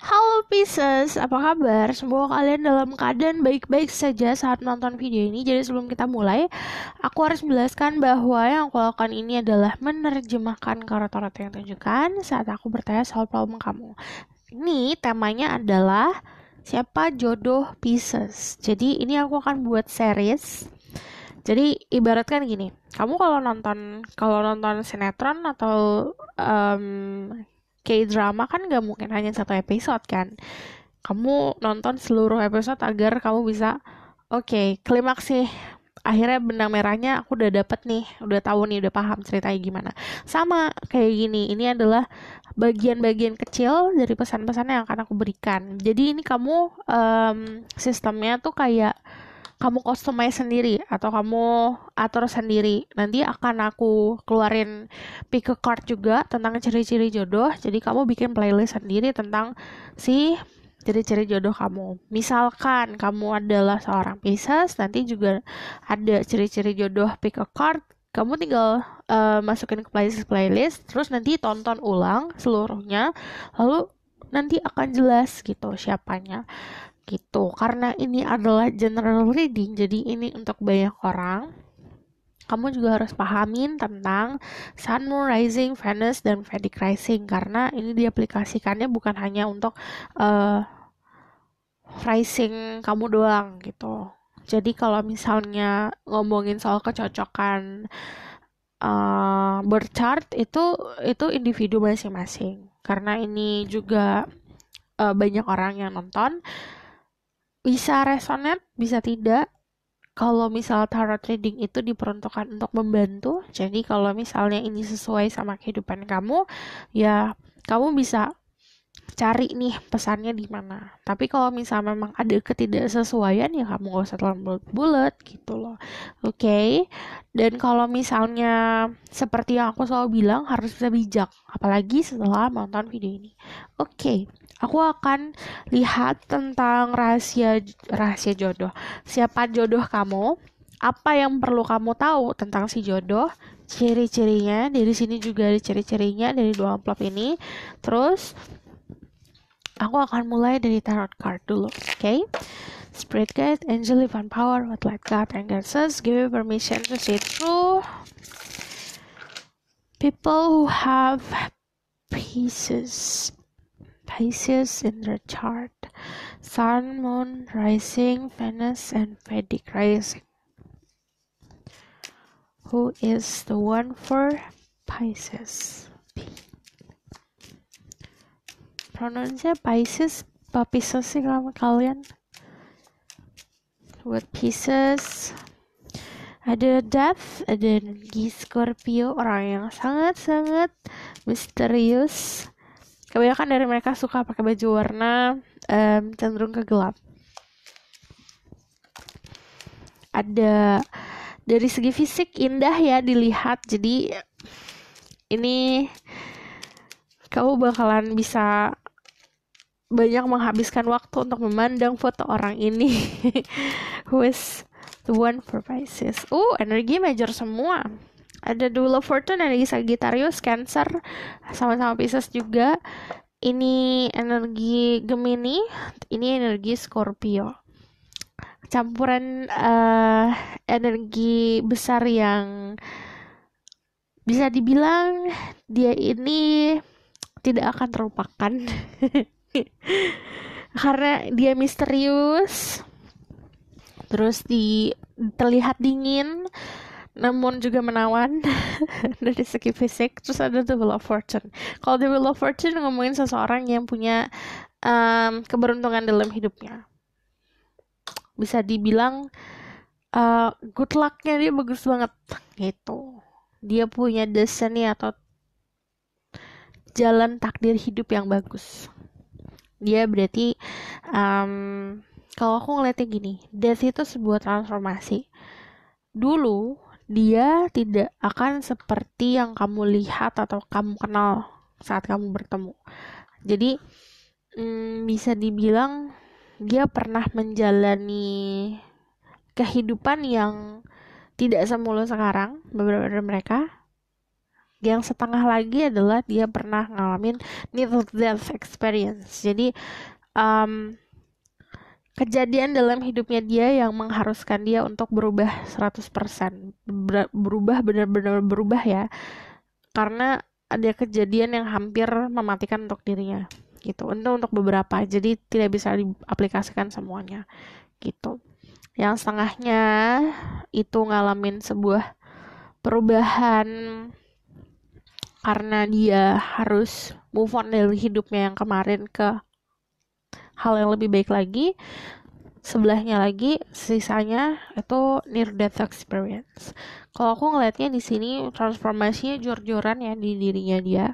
Halo Pisces, apa kabar? Semoga kalian dalam keadaan baik-baik saja saat nonton video ini Jadi sebelum kita mulai, aku harus menjelaskan bahwa yang aku lakukan ini adalah menerjemahkan karakter yang tunjukkan saat aku bertanya soal problem kamu Ini temanya adalah siapa jodoh Pisces Jadi ini aku akan buat series jadi ibaratkan gini, kamu kalau nonton kalau nonton sinetron atau um, K-drama kan gak mungkin hanya satu episode kan. Kamu nonton seluruh episode agar kamu bisa oke, okay, klimaks sih. Akhirnya benang merahnya aku udah dapet nih, udah tahu nih, udah paham ceritanya gimana. Sama kayak gini, ini adalah bagian-bagian kecil dari pesan-pesan yang akan aku berikan. Jadi ini kamu um, sistemnya tuh kayak kamu customize sendiri atau kamu atur sendiri. Nanti akan aku keluarin pick a card juga tentang ciri-ciri jodoh. Jadi kamu bikin playlist sendiri tentang si ciri-ciri jodoh kamu. Misalkan kamu adalah seorang Pisces, nanti juga ada ciri-ciri jodoh pick a card. Kamu tinggal uh, masukin ke playlist playlist, terus nanti tonton ulang seluruhnya, lalu nanti akan jelas gitu siapanya gitu karena ini adalah general reading jadi ini untuk banyak orang kamu juga harus pahamin tentang Sun, Moon, Rising, Venus, dan Vedic Rising karena ini diaplikasikannya bukan hanya untuk uh, rising kamu doang gitu. Jadi kalau misalnya ngomongin soal kecocokan uh, birth itu itu individu masing-masing karena ini juga uh, banyak orang yang nonton. Uh, bisa resonate, bisa tidak. Kalau misal tarot reading itu diperuntukkan untuk membantu, jadi kalau misalnya ini sesuai sama kehidupan kamu, ya kamu bisa cari nih pesannya di mana. Tapi kalau misalnya memang ada ketidaksesuaian ya kamu gak usah terlalu bulat gitu loh. Oke. Okay? Dan kalau misalnya seperti yang aku selalu bilang harus bisa bijak, apalagi setelah nonton video ini. Oke. Okay. Aku akan lihat tentang rahasia rahasia jodoh. Siapa jodoh kamu? Apa yang perlu kamu tahu tentang si jodoh? Ciri-cirinya dari sini juga ada ciri-cirinya dari dua amplop ini. Terus Aku akan mulai dari tarot card dulu, oke? Okay? Spirit guide, angel, divine power, what light God and guides give you permission to see through people who have pieces Pisces in their chart. Sun, Moon, Rising, Venus, and Vedic Rising. Who is the one for Pisces? pronounce-nya Pisces apa Pisces sih kalau kalian buat Pisces ada Death, ada energi Scorpio, orang yang sangat-sangat misterius. Kebanyakan dari mereka suka pakai baju warna, um, cenderung ke gelap. Ada dari segi fisik indah ya dilihat, jadi ini kamu bakalan bisa banyak menghabiskan waktu untuk memandang foto orang ini who is the one for Pisces uh energi major semua ada dulu Fortune energi Sagittarius Cancer sama-sama Pisces juga ini energi Gemini ini energi Scorpio campuran uh, energi besar yang bisa dibilang dia ini tidak akan terlupakan karena dia misterius terus di terlihat dingin namun juga menawan dari segi fisik terus ada the will of fortune kalau the will of fortune ngomongin seseorang yang punya um, keberuntungan dalam hidupnya bisa dibilang uh, good lucknya dia bagus banget gitu dia punya destiny atau jalan takdir hidup yang bagus dia berarti um, kalau aku ngeliatnya gini death itu sebuah transformasi dulu dia tidak akan seperti yang kamu lihat atau kamu kenal saat kamu bertemu jadi um, bisa dibilang dia pernah menjalani kehidupan yang tidak semulus sekarang beberapa dari mereka yang setengah lagi adalah dia pernah ngalamin near death experience. Jadi um, kejadian dalam hidupnya dia yang mengharuskan dia untuk berubah 100%. Ber berubah benar-benar berubah ya. Karena ada kejadian yang hampir mematikan untuk dirinya gitu. untuk untuk beberapa. Jadi tidak bisa diaplikasikan semuanya gitu. Yang setengahnya itu ngalamin sebuah perubahan karena dia harus move on dari hidupnya yang kemarin ke hal yang lebih baik lagi sebelahnya lagi sisanya itu near death experience kalau aku ngelihatnya di sini transformasinya jor-joran ya di dirinya dia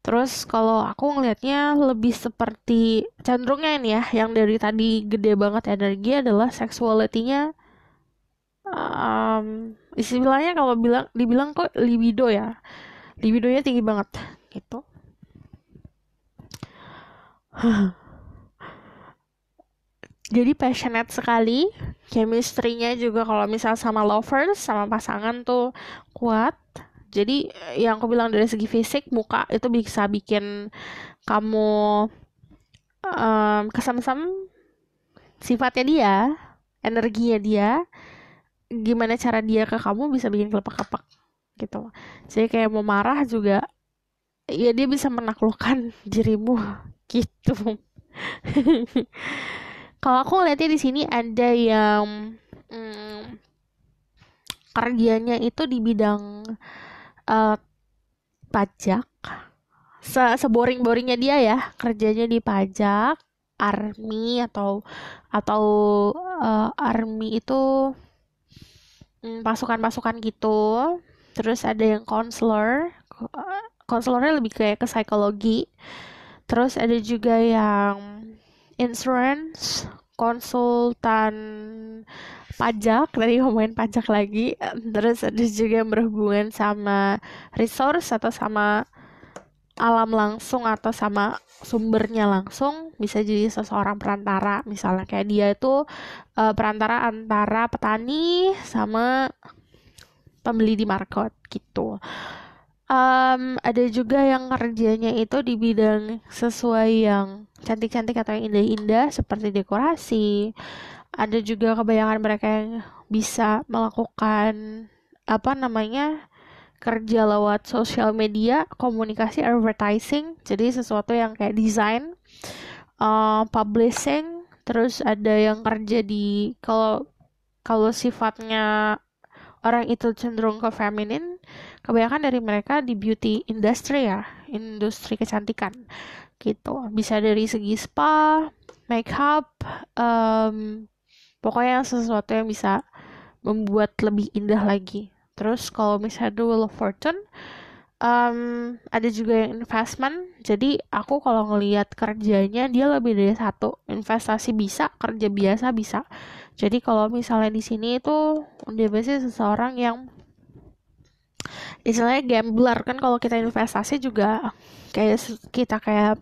terus kalau aku ngelihatnya lebih seperti cenderungnya ini ya yang dari tadi gede banget energi adalah sexualitynya um, istilahnya kalau bilang dibilang kok libido ya libidonya tinggi banget gitu jadi passionate sekali chemistry-nya juga kalau misal sama lovers sama pasangan tuh kuat jadi eh, yang aku bilang dari segi fisik muka itu bisa bikin kamu um, kesam-sam sifatnya dia energinya dia gimana cara dia ke kamu bisa bikin kelepak-kelepak gitu jadi kayak mau marah juga ya dia bisa menaklukkan dirimu gitu kalau aku lihatnya di sini ada yang hmm, kerjanya itu di bidang uh, pajak se seboring boringnya dia ya kerjanya di pajak army atau atau uh, army itu mm, pasukan-pasukan gitu terus ada yang konselor konselornya lebih kayak ke psikologi terus ada juga yang insurance konsultan pajak tadi ngomongin pajak lagi terus ada juga yang berhubungan sama resource atau sama alam langsung atau sama sumbernya langsung bisa jadi seseorang perantara misalnya kayak dia itu uh, perantara antara petani sama pembeli di market gitu um, ada juga yang kerjanya itu di bidang sesuai yang cantik-cantik atau yang indah-indah seperti dekorasi ada juga kebayangan mereka yang bisa melakukan apa namanya kerja lewat sosial media komunikasi advertising jadi sesuatu yang kayak desain uh, publishing terus ada yang kerja di kalau kalau sifatnya orang itu cenderung ke feminin, kebanyakan dari mereka di beauty industry ya, industri kecantikan gitu. Bisa dari segi spa, makeup, um, pokoknya sesuatu yang bisa membuat lebih indah lagi. Terus kalau misalnya The Wheel of Fortune, um, ada juga yang investment. Jadi aku kalau ngelihat kerjanya dia lebih dari satu investasi bisa, kerja biasa bisa jadi kalau misalnya di sini itu dia biasanya seseorang yang istilahnya gambler kan kalau kita investasi juga kayak kita kayak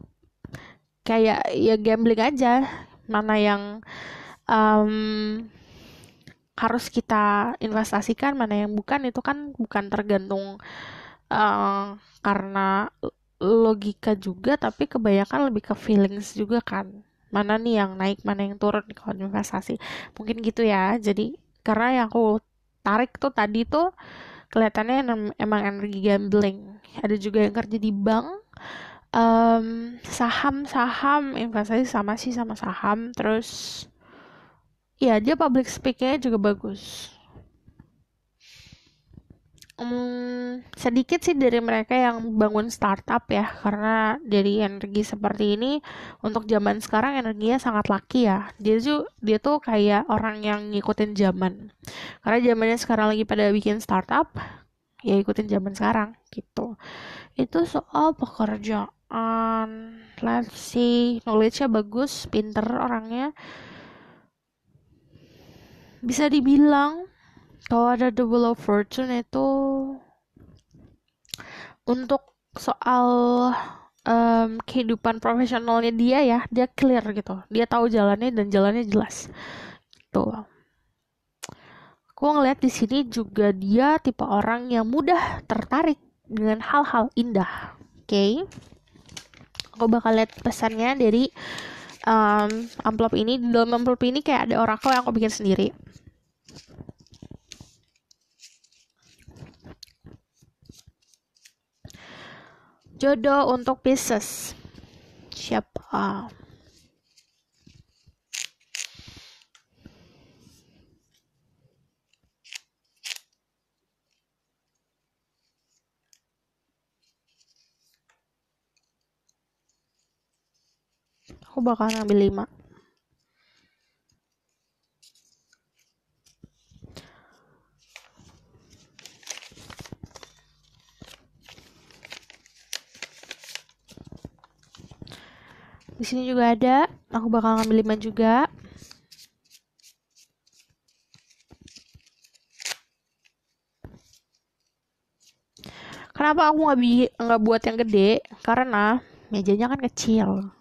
kayak ya gambling aja mana yang um, harus kita investasikan mana yang bukan itu kan bukan tergantung uh, karena logika juga tapi kebanyakan lebih ke feelings juga kan mana nih yang naik mana yang turun kalau investasi mungkin gitu ya jadi karena yang aku tarik tuh tadi tuh kelihatannya emang energi gambling ada juga yang kerja di bank um, saham-saham investasi sama sih sama saham terus ya dia public speakingnya juga bagus um, sedikit sih dari mereka yang bangun startup ya karena dari energi seperti ini untuk zaman sekarang energinya sangat laki ya dia tuh dia tuh kayak orang yang ngikutin zaman karena zamannya sekarang lagi pada bikin startup ya ikutin zaman sekarang gitu itu soal pekerjaan let's see knowledge-nya bagus pinter orangnya bisa dibilang kalau ada the wheel of fortune itu untuk soal um, kehidupan profesionalnya dia ya dia clear gitu dia tahu jalannya dan jalannya jelas tuh gitu. aku ngeliat di sini juga dia tipe orang yang mudah tertarik dengan hal-hal indah oke okay? aku bakal lihat pesannya dari um, amplop ini di dalam amplop ini kayak ada orang yang aku bikin sendiri Jodoh untuk Pisces. Siapa? Aku bakal ambil 5. sini juga ada. Aku bakal ngambil 5 juga. Kenapa aku nggak bi nggak buat yang gede? Karena mejanya kan kecil.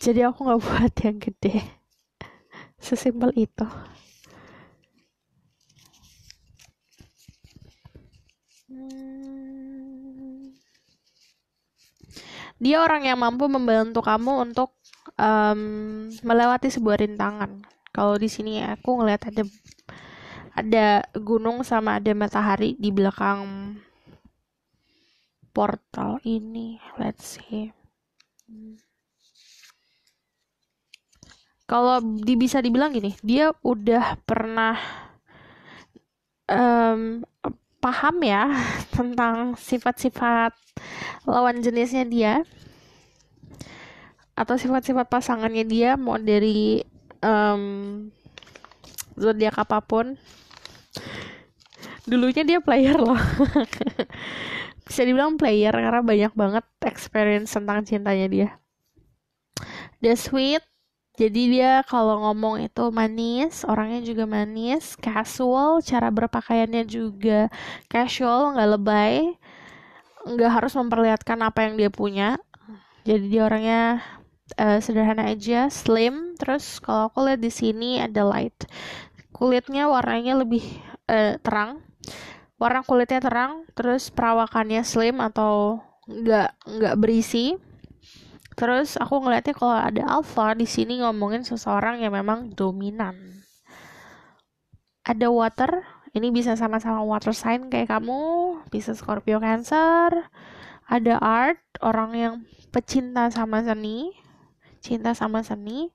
Jadi aku nggak buat yang gede. Sesimpel itu. Hmm. dia orang yang mampu membantu kamu untuk um, melewati sebuah rintangan kalau di sini aku ngelihat ada ada gunung sama ada matahari di belakang portal ini let's see kalau di, bisa dibilang gini dia udah pernah um, paham ya tentang sifat-sifat lawan jenisnya dia atau sifat-sifat pasangannya dia mau dari um, zodiak apapun dulunya dia player loh bisa dibilang player karena banyak banget experience tentang cintanya dia the sweet jadi dia kalau ngomong itu manis, orangnya juga manis, casual, cara berpakaiannya juga casual, nggak lebay, nggak harus memperlihatkan apa yang dia punya. Jadi dia orangnya uh, sederhana aja, slim. Terus kalau aku lihat di sini ada light, kulitnya warnanya lebih uh, terang, warna kulitnya terang, terus perawakannya slim atau nggak nggak berisi Terus aku ngeliatnya kalau ada alpha di sini ngomongin seseorang yang memang dominan. Ada water, ini bisa sama-sama water sign kayak kamu, bisa Scorpio Cancer. Ada art, orang yang pecinta sama seni, cinta sama seni.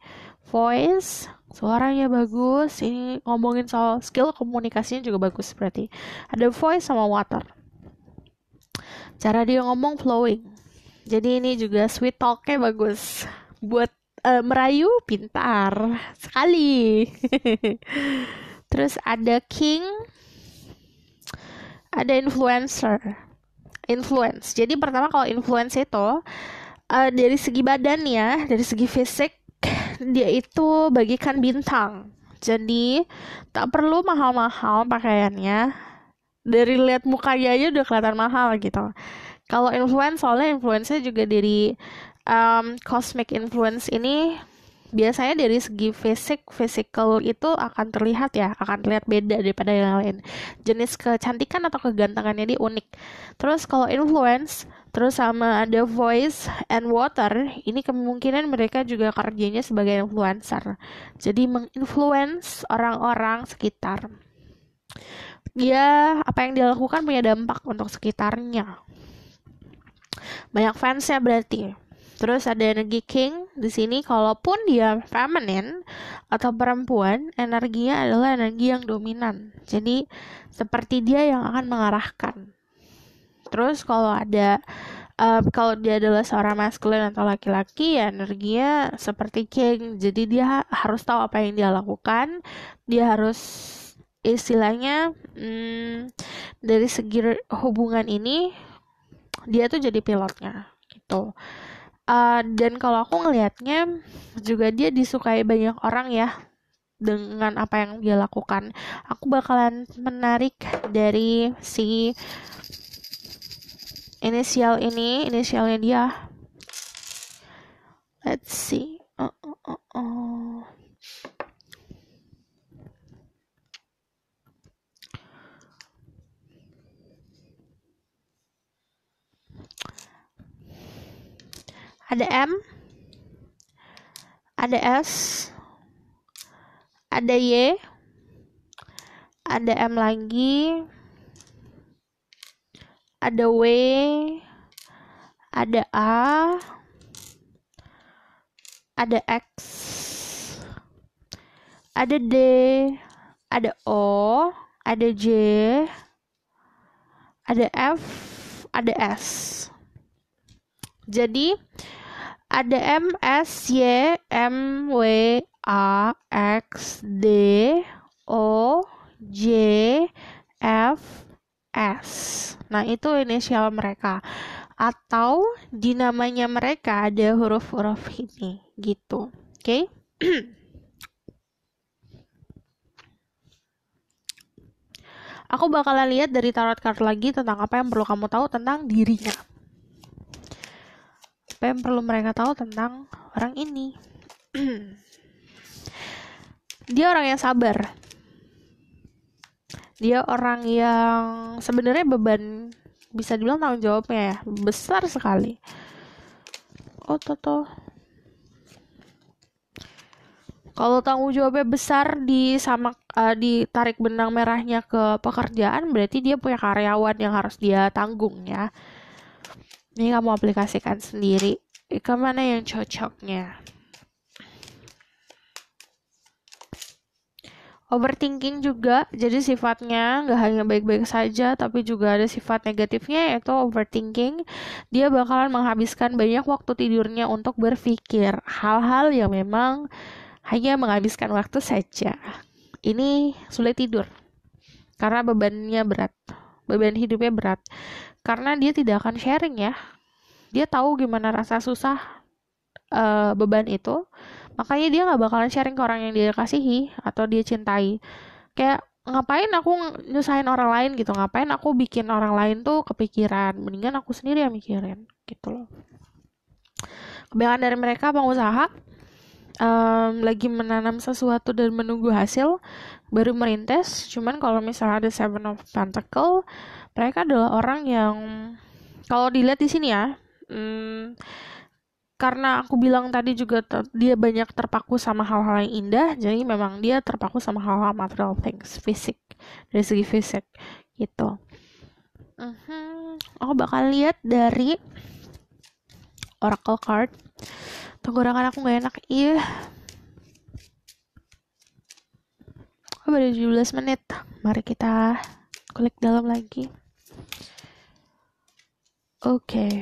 Voice, suaranya bagus. Ini ngomongin soal skill komunikasinya juga bagus berarti. Ada voice sama water. Cara dia ngomong flowing jadi ini juga sweet talknya bagus buat uh, merayu pintar sekali. Terus ada king, ada influencer, influence. Jadi pertama kalau influence itu uh, dari segi badan ya, dari segi fisik dia itu bagikan bintang. Jadi tak perlu mahal-mahal pakaiannya. Dari lihat mukanya aja udah kelihatan mahal gitu kalau influence soalnya influence juga dari um, cosmic influence ini biasanya dari segi fisik physical itu akan terlihat ya akan terlihat beda daripada yang lain jenis kecantikan atau kegantengannya dia unik terus kalau influence terus sama ada voice and water ini kemungkinan mereka juga kerjanya sebagai influencer jadi menginfluence orang-orang sekitar dia apa yang dilakukan punya dampak untuk sekitarnya banyak fans fansnya berarti Terus ada energi king di sini, kalaupun dia feminin atau perempuan, energinya adalah energi yang dominan. Jadi seperti dia yang akan mengarahkan. Terus kalau ada um, kalau dia adalah seorang maskulin atau laki-laki, ya energinya seperti king. Jadi dia harus tahu apa yang dia lakukan. Dia harus istilahnya hmm, dari segi hubungan ini dia tuh jadi pilotnya gitu uh, dan kalau aku ngelihatnya juga dia disukai banyak orang ya dengan apa yang dia lakukan aku bakalan menarik dari si inisial ini inisialnya dia ada M ada S ada Y ada M lagi ada W ada A ada X ada D ada O ada J ada F ada S jadi ada M S Y M W A X D O J F S. Nah, itu inisial mereka. Atau di namanya mereka ada huruf-huruf ini gitu. Oke. Okay? Aku bakalan lihat dari tarot card lagi tentang apa yang perlu kamu tahu tentang dirinya apa yang perlu mereka tahu tentang orang ini dia orang yang sabar dia orang yang sebenarnya beban bisa dibilang tanggung jawabnya ya besar sekali oh toto kalau tanggung jawabnya besar di sama uh, eh, ditarik benang merahnya ke pekerjaan berarti dia punya karyawan yang harus dia tanggung ya ini kamu aplikasikan sendiri kemana yang cocoknya overthinking juga jadi sifatnya nggak hanya baik-baik saja tapi juga ada sifat negatifnya yaitu overthinking dia bakalan menghabiskan banyak waktu tidurnya untuk berpikir hal-hal yang memang hanya menghabiskan waktu saja ini sulit tidur karena bebannya berat beban hidupnya berat karena dia tidak akan sharing ya dia tahu gimana rasa susah uh, beban itu makanya dia nggak bakalan sharing ke orang yang dia kasihi atau dia cintai kayak ngapain aku nyusahin orang lain gitu ngapain aku bikin orang lain tuh kepikiran mendingan aku sendiri yang mikirin gitu loh kebanyakan dari mereka pengusaha um, lagi menanam sesuatu dan menunggu hasil baru merintis cuman kalau misalnya ada Seven of Pentacle mereka adalah orang yang kalau dilihat di sini ya hmm, karena aku bilang tadi juga dia banyak terpaku sama hal-hal yang indah jadi memang dia terpaku sama hal-hal material things fisik dari segi fisik gitu uh -hmm. aku bakal lihat dari oracle card tenggorokan aku nggak enak iya oh, baru 17 menit mari kita klik dalam lagi oke okay.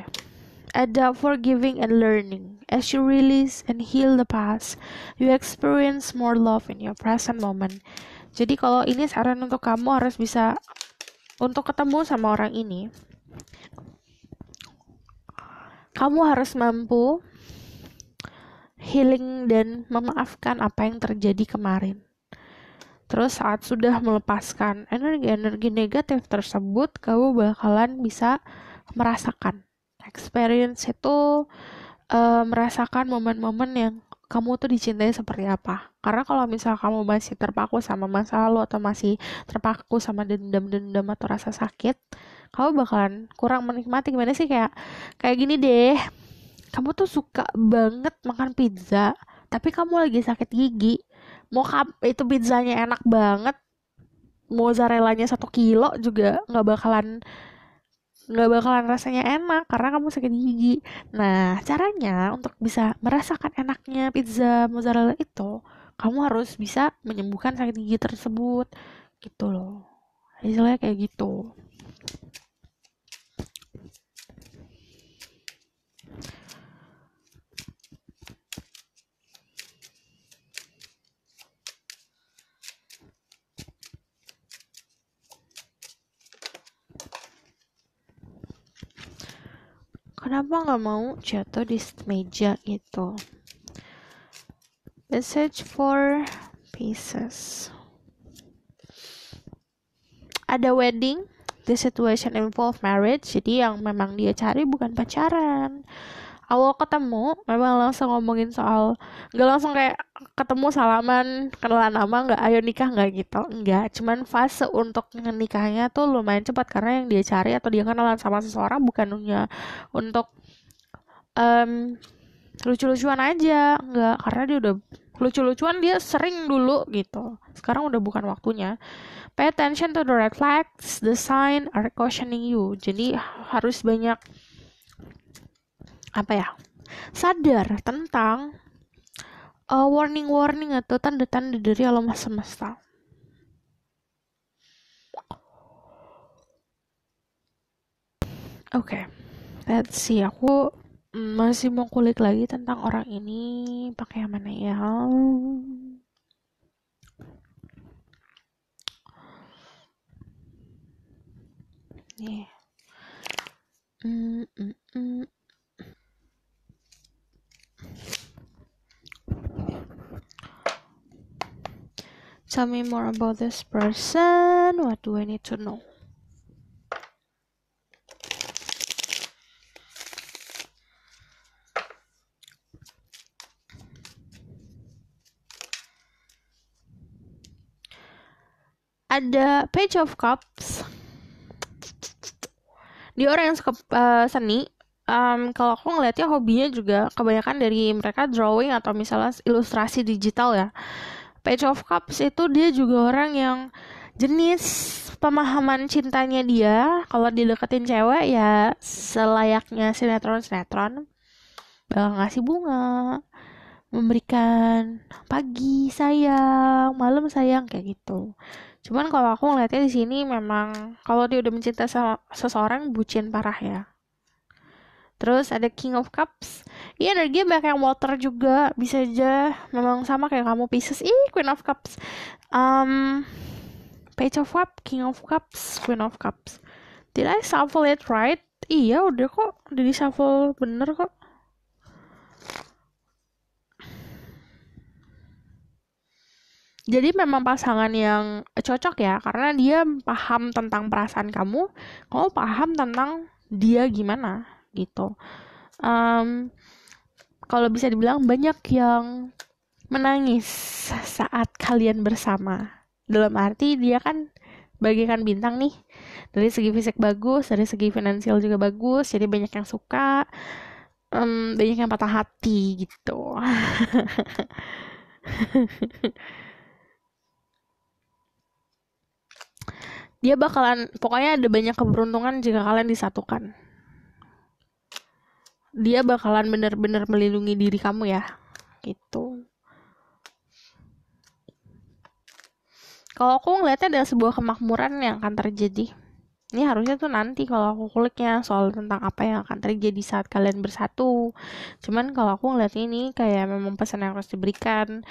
adapt forgiving and learning as you release and heal the past you experience more love in your present moment jadi kalau ini saran untuk kamu harus bisa untuk ketemu sama orang ini kamu harus mampu healing dan memaafkan apa yang terjadi kemarin Terus saat sudah melepaskan energi-energi negatif tersebut, kamu bakalan bisa merasakan. Experience itu e, merasakan momen-momen yang kamu tuh dicintai seperti apa. Karena kalau misal kamu masih terpaku sama masa lalu atau masih terpaku sama dendam-dendam atau rasa sakit, kamu bakalan kurang menikmati gimana sih kayak kayak gini deh. Kamu tuh suka banget makan pizza, tapi kamu lagi sakit gigi mau itu pizzanya enak banget mozzarellanya satu kilo juga nggak bakalan nggak bakalan rasanya enak karena kamu sakit gigi. Nah, caranya untuk bisa merasakan enaknya pizza mozzarella itu, kamu harus bisa menyembuhkan sakit gigi tersebut. Gitu loh. istilahnya kayak gitu. apa nggak mau jatuh di meja gitu message for pieces ada wedding the situation involve marriage jadi yang memang dia cari bukan pacaran awal ketemu memang langsung ngomongin soal nggak langsung kayak ketemu salaman kenalan nama nggak ayo nikah nggak gitu nggak cuman fase untuk nikahnya tuh lumayan cepat karena yang dia cari atau dia kenalan sama seseorang bukannya untuk um, lucu-lucuan aja nggak karena dia udah lucu-lucuan dia sering dulu gitu sekarang udah bukan waktunya pay attention to the red flags the sign are cautioning you jadi harus banyak apa ya sadar tentang uh, warning-warning atau tanda-tanda dari alam semesta. Oke, okay. let's see. Aku masih mau kulik lagi tentang orang ini pakai yang mana ya? Nih. Yeah. Mm -mm -mm. tell me more about this person? What do I need to know? Ada page of cups. Di orang yang suka uh, seni, um, kalau aku ngeliatnya hobinya juga kebanyakan dari mereka drawing atau misalnya ilustrasi digital ya. Page of Cups itu dia juga orang yang jenis pemahaman cintanya dia kalau dideketin cewek ya selayaknya sinetron-sinetron bakal ngasih bunga memberikan pagi sayang malam sayang kayak gitu cuman kalau aku ngeliatnya di sini memang kalau dia udah mencinta seseorang bucin parah ya Terus ada King of Cups. Iya energi banyak yang water juga. Bisa aja memang sama kayak kamu Pisces. Ih, Queen of Cups. Um, Page of Cups, King of Cups, Queen of Cups. Did I shuffle it right? Iya, udah kok. Udah di shuffle bener kok. Jadi memang pasangan yang cocok ya, karena dia paham tentang perasaan kamu, kamu paham tentang dia gimana gitu um, kalau bisa dibilang banyak yang menangis saat kalian bersama dalam arti dia kan bagaikan bintang nih dari segi fisik bagus dari segi finansial juga bagus jadi banyak yang suka um, banyak yang patah hati gitu dia bakalan pokoknya ada banyak keberuntungan jika kalian disatukan dia bakalan bener-bener melindungi diri kamu ya gitu kalau aku ngeliatnya ada sebuah kemakmuran yang akan terjadi ini harusnya tuh nanti kalau aku kuliknya soal tentang apa yang akan terjadi saat kalian bersatu cuman kalau aku ngeliat ini kayak memang pesan yang harus diberikan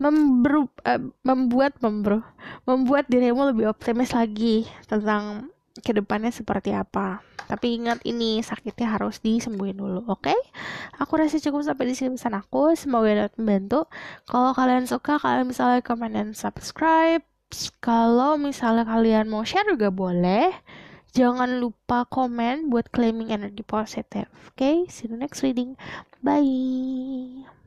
membru, uh, membuat membro membuat dirimu lebih optimis lagi tentang kedepannya seperti apa. Tapi ingat ini sakitnya harus disembuhin dulu, oke? Okay? Aku rasa cukup sampai di sini pesan aku. Semoga dapat membantu. Kalau kalian suka, kalian bisa like, comment, dan subscribe. Kalau misalnya kalian mau share juga boleh. Jangan lupa komen buat claiming energy positif. Oke, okay? see you next reading. Bye.